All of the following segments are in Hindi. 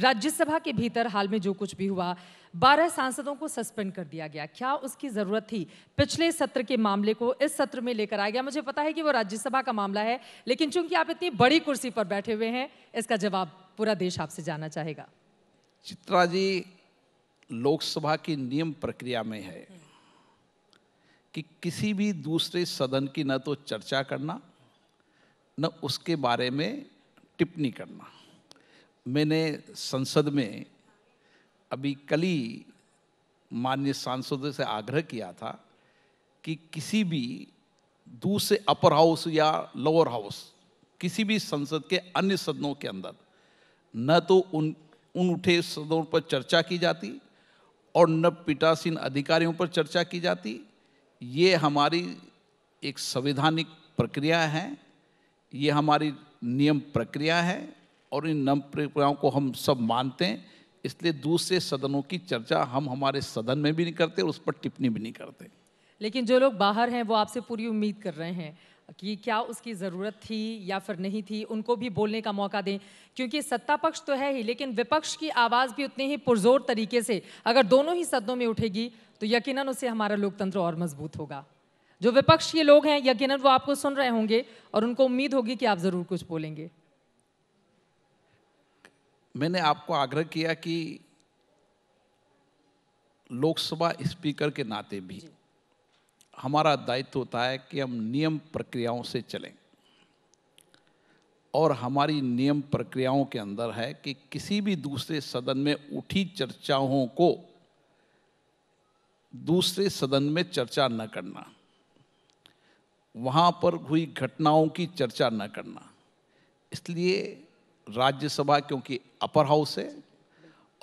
राज्यसभा के भीतर हाल में जो कुछ भी हुआ 12 सांसदों को सस्पेंड कर दिया गया क्या उसकी ज़रूरत थी पिछले सत्र के मामले को इस सत्र में लेकर आया गया मुझे पता है कि वो राज्यसभा का मामला है लेकिन चूंकि आप इतनी बड़ी कुर्सी पर बैठे हुए हैं इसका जवाब पूरा देश आपसे जाना चाहेगा चित्रा जी लोकसभा की नियम प्रक्रिया में है कि किसी भी दूसरे सदन की न तो चर्चा करना न उसके बारे में टिप्पणी करना मैंने संसद में अभी कल ही मान्य सांसदों से आग्रह किया था कि किसी भी दूसरे अपर हाउस या लोअर हाउस किसी भी संसद के अन्य सदनों के अंदर न तो उन उन उठे सदनों पर चर्चा की जाती और न पीटासीन अधिकारियों पर चर्चा की जाती ये हमारी एक संवैधानिक प्रक्रिया है ये हमारी नियम प्रक्रिया है और इन नियम प्रक्रियाओं को हम सब मानते हैं इसलिए दूसरे सदनों की चर्चा हम हमारे सदन में भी नहीं करते और उस पर टिप्पणी भी नहीं करते लेकिन जो लोग बाहर हैं वो आपसे पूरी उम्मीद कर रहे हैं कि क्या उसकी ज़रूरत थी या फिर नहीं थी उनको भी बोलने का मौका दें क्योंकि सत्ता पक्ष तो है ही लेकिन विपक्ष की आवाज़ भी उतने ही पुरजोर तरीके से अगर दोनों ही सदनों में उठेगी तो यकीनन उससे हमारा लोकतंत्र और मजबूत होगा जो विपक्ष के लोग हैं यकीनन वो आपको सुन रहे होंगे और उनको उम्मीद होगी कि आप ज़रूर कुछ बोलेंगे मैंने आपको आग्रह किया कि लोकसभा स्पीकर के नाते भी हमारा दायित्व होता है कि हम नियम प्रक्रियाओं से चलें और हमारी नियम प्रक्रियाओं के अंदर है कि किसी भी दूसरे सदन में उठी चर्चाओं को दूसरे सदन में चर्चा न करना वहाँ पर हुई घटनाओं की चर्चा न करना इसलिए राज्यसभा क्योंकि अपर हाउस है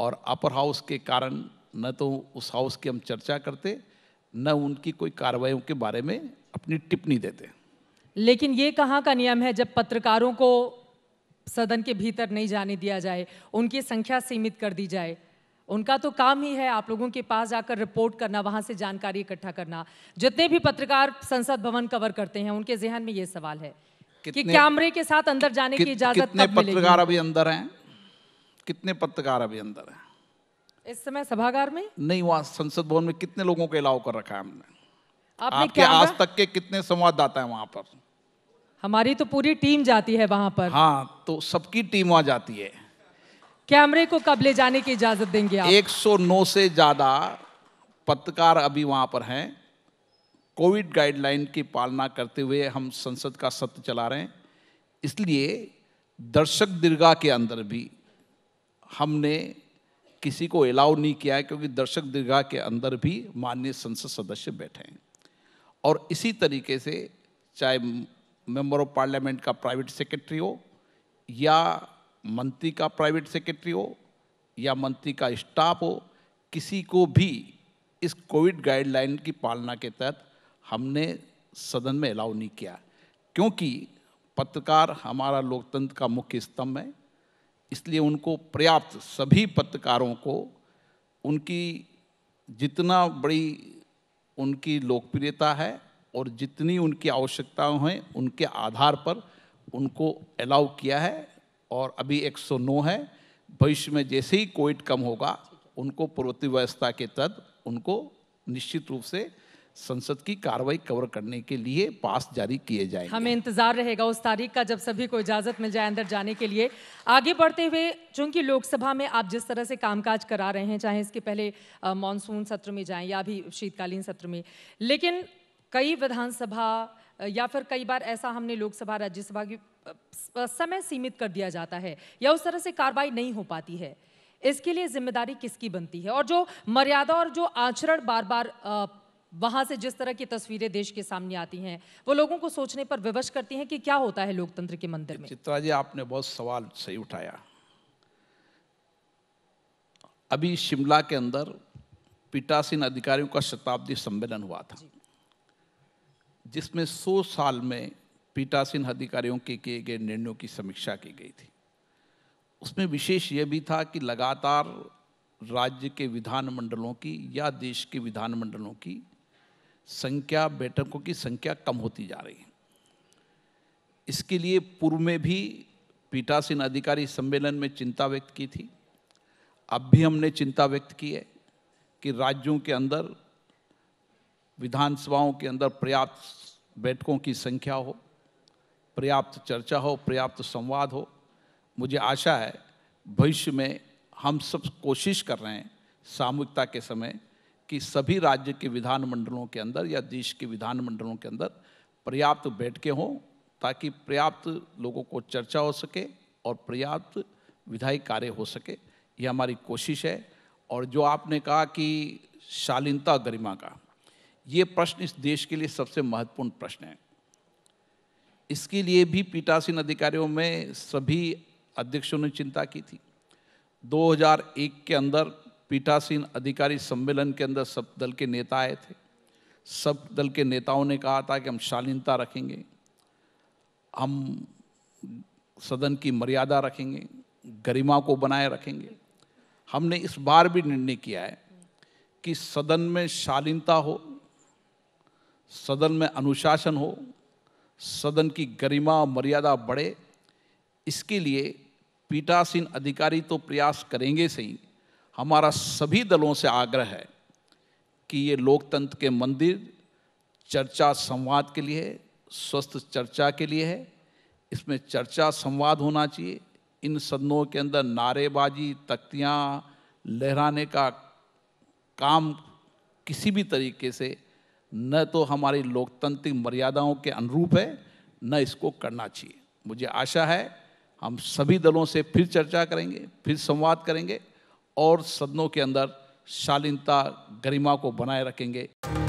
और अपर हाउस के कारण न तो उस हाउस की हम चर्चा करते न उनकी कोई कार्रवाई के बारे में अपनी टिप्पणी देते लेकिन ये कहाँ का नियम है जब पत्रकारों को सदन के भीतर नहीं जाने दिया जाए उनकी संख्या सीमित कर दी जाए उनका तो काम ही है आप लोगों के पास जाकर रिपोर्ट करना वहां से जानकारी इकट्ठा करना जितने भी पत्रकार संसद भवन कवर करते हैं उनके जहन में ये सवाल है कि कैमरे के साथ अंदर जाने कि, की इजाजत कितने पत्रकार अभी अंदर हैं कितने पत्रकार अभी अंदर हैं इस समय सभागार में नहीं वहाँ संसद भवन में कितने लोगों को अलाउ कर रखा है हमने आपने आपके क्या आज तक के कितने संवाददाता है वहाँ पर हमारी तो पूरी टीम जाती है वहाँ पर हाँ तो सबकी टीम वहाँ जाती है कैमरे को कब ले जाने की इजाजत देंगे आप? 109 से ज्यादा पत्रकार अभी वहाँ पर हैं कोविड गाइडलाइन की पालना करते हुए हम संसद का सत्र चला रहे हैं इसलिए दर्शक दीर्घा के अंदर भी हमने किसी को अलाउ नहीं किया है क्योंकि दर्शक दीर्घा के अंदर भी माननीय संसद सदस्य बैठे हैं और इसी तरीके से चाहे मेंबर ऑफ पार्लियामेंट का प्राइवेट सेक्रेटरी हो या मंत्री का प्राइवेट सेक्रेटरी हो या मंत्री का स्टाफ हो किसी को भी इस कोविड गाइडलाइन की पालना के तहत हमने सदन में अलाउ नहीं किया क्योंकि पत्रकार हमारा लोकतंत्र का मुख्य स्तंभ है इसलिए उनको पर्याप्त सभी पत्रकारों को उनकी जितना बड़ी उनकी लोकप्रियता है और जितनी उनकी आवश्यकताएं हैं उनके आधार पर उनको अलाउ किया है और अभी 109 है भविष्य में जैसे ही कोविड कम होगा उनको पूर्वती व्यवस्था के तहत उनको निश्चित रूप से संसद की कार्रवाई कवर करने के लिए पास जारी किए जाए हमें इंतजार रहेगा उस तारीख का जब सभी को इजाजत मिल जाए अंदर जाने के लिए आगे बढ़ते हुए चूंकि लोकसभा में आप जिस तरह से कामकाज करा रहे हैं चाहे इसके पहले मानसून सत्र में जाएं या अभी शीतकालीन सत्र में लेकिन कई विधानसभा या फिर कई बार ऐसा हमने लोकसभा राज्यसभा की समय सीमित कर दिया जाता है या उस तरह से कार्रवाई नहीं हो पाती है इसके लिए जिम्मेदारी किसकी बनती है और जो मर्यादा और जो आचरण बार बार वहाँ से जिस तरह की तस्वीरें देश के सामने आती हैं वो लोगों को सोचने पर विवश करती हैं कि क्या होता है लोकतंत्र के मंदिर में चित्रा जी आपने बहुत सवाल सही उठाया अभी शिमला के अंदर पीटासीन अधिकारियों का शताब्दी सम्मेलन हुआ था जिसमें 100 साल में पीटासीन अधिकारियों के किए गए निर्णयों की समीक्षा की गई थी उसमें विशेष यह भी था कि लगातार राज्य के विधानमंडलों की या देश के विधानमंडलों की संख्या बैठकों की संख्या कम होती जा रही है इसके लिए पूर्व में भी पीठासीन अधिकारी सम्मेलन में चिंता व्यक्त की थी अब भी हमने चिंता व्यक्त की है कि राज्यों के अंदर विधानसभाओं के अंदर पर्याप्त बैठकों की संख्या हो पर्याप्त चर्चा हो पर्याप्त संवाद हो मुझे आशा है भविष्य में हम सब कोशिश कर रहे हैं सामूहिकता के समय कि सभी राज्य के विधानमंडलों के अंदर या देश के विधानमंडलों के अंदर पर्याप्त बैठकें हों ताकि पर्याप्त लोगों को चर्चा हो सके और पर्याप्त विधायी कार्य हो सके ये हमारी कोशिश है और जो आपने कहा कि शालीनता गरिमा का ये प्रश्न इस देश के लिए सबसे महत्वपूर्ण प्रश्न है इसके लिए भी पीटासीन अधिकारियों में सभी अध्यक्षों ने चिंता की थी 2001 के अंदर पीठासीन अधिकारी सम्मेलन के अंदर सब दल के नेता आए थे सब दल के नेताओं ने कहा था कि हम शालीनता रखेंगे हम सदन की मर्यादा रखेंगे गरिमा को बनाए रखेंगे हमने इस बार भी निर्णय किया है कि सदन में शालीनता हो सदन में अनुशासन हो सदन की गरिमा मर्यादा बढ़े इसके लिए पीठासीन अधिकारी तो प्रयास करेंगे सही हमारा सभी दलों से आग्रह है कि ये लोकतंत्र के मंदिर चर्चा संवाद के लिए स्वस्थ चर्चा के लिए है इसमें चर्चा संवाद होना चाहिए इन सदनों के अंदर नारेबाजी तख्तियाँ लहराने का काम किसी भी तरीके से न तो हमारी लोकतांत्रिक मर्यादाओं के अनुरूप है न इसको करना चाहिए मुझे आशा है हम सभी दलों से फिर चर्चा करेंगे फिर संवाद करेंगे और सदनों के अंदर शालीनता गरिमा को बनाए रखेंगे